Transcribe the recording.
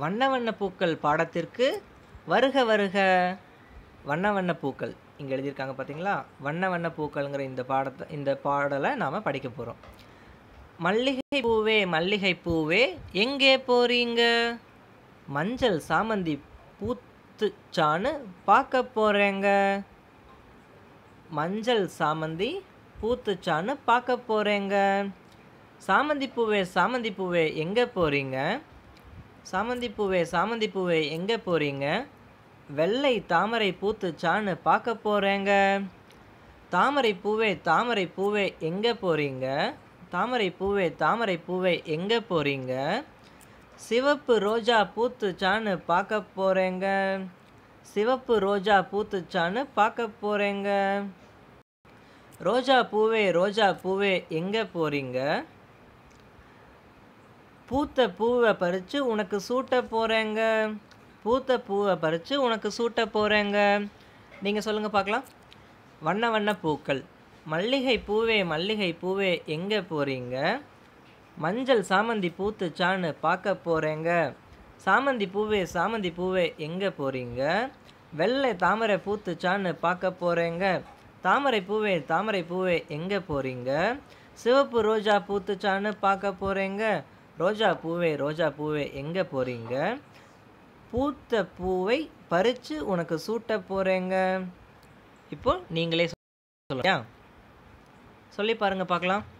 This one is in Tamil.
வண்ண வண்ண பூக்கள் பாடத்திற்கு வருக வருக வண்ண வண்ண பூக்கள் இங்கே எழுதியிருக்காங்க பார்த்தீங்களா வண்ண வண்ண பூக்கள்ங்கிற இந்த பாடத்தை இந்த பாடலை நாம் படிக்க போகிறோம் மல்லிகை பூவே மல்லிகை பூவே எங்கே போறீங்க மஞ்சள் சாமந்தி பூத்துச்சான்னு பார்க்க போகிறேங்க மஞ்சள் சாமந்தி பூத்துச்சான்னு பார்க்க போகிறேங்க சாமந்தி பூவே சாமந்தி பூவே எங்கே போகிறீங்க சாமந்தி பூவே சாமந்தி பூவே எங்கே போகிறீங்க வெள்ளை தாமரை பூத்துச்சான்னு பார்க்க போகிறேங்க தாமரை பூவே தாமரை பூவே எங்கே போகிறீங்க தாமரை பூவே தாமரை பூவே எங்கே போகிறீங்க சிவப்பு ரோஜா பூத்துச்சான்னு பார்க்க போகிறேங்க சிவப்பு ரோஜா பூத்துச்சான்னு பார்க்க போகிறேங்க ரோஜா பூவே ரோஜா பூவே எங்கே போகிறீங்க பூத்த பூவை பறித்து உனக்கு சூட்ட போகிறேங்க பூத்த பூவை பறித்து உனக்கு சூட்ட போகிறேங்க நீங்கள் சொல்லுங்கள் பார்க்கலாம் வண்ண வண்ண பூக்கள் மல்லிகை பூவே மல்லிகை பூவே எங்கே போகிறீங்க மஞ்சள் சாமந்தி பூத்துச்சான்னு பார்க்க போகிறேங்க சாமந்தி பூவே சாமந்தி பூவே எங்கே போகிறீங்க வெள்ளை தாமரை பூத்துச்சான்னு பார்க்க போகிறேங்க தாமரை பூவே தாமரை பூவே எங்கே போகிறீங்க சிவப்பு ரோஜா பூத்துச்சான்னு பார்க்க போகிறேங்க ரோஜா பூவே ரோஜா பூவே எங்கே போகிறீங்க பூத்த பூவை பறித்து உனக்கு சூட்ட போகிறேங்க இப்போ நீங்களே சொல்லியா சொல்லி பாருங்கள் பார்க்கலாம்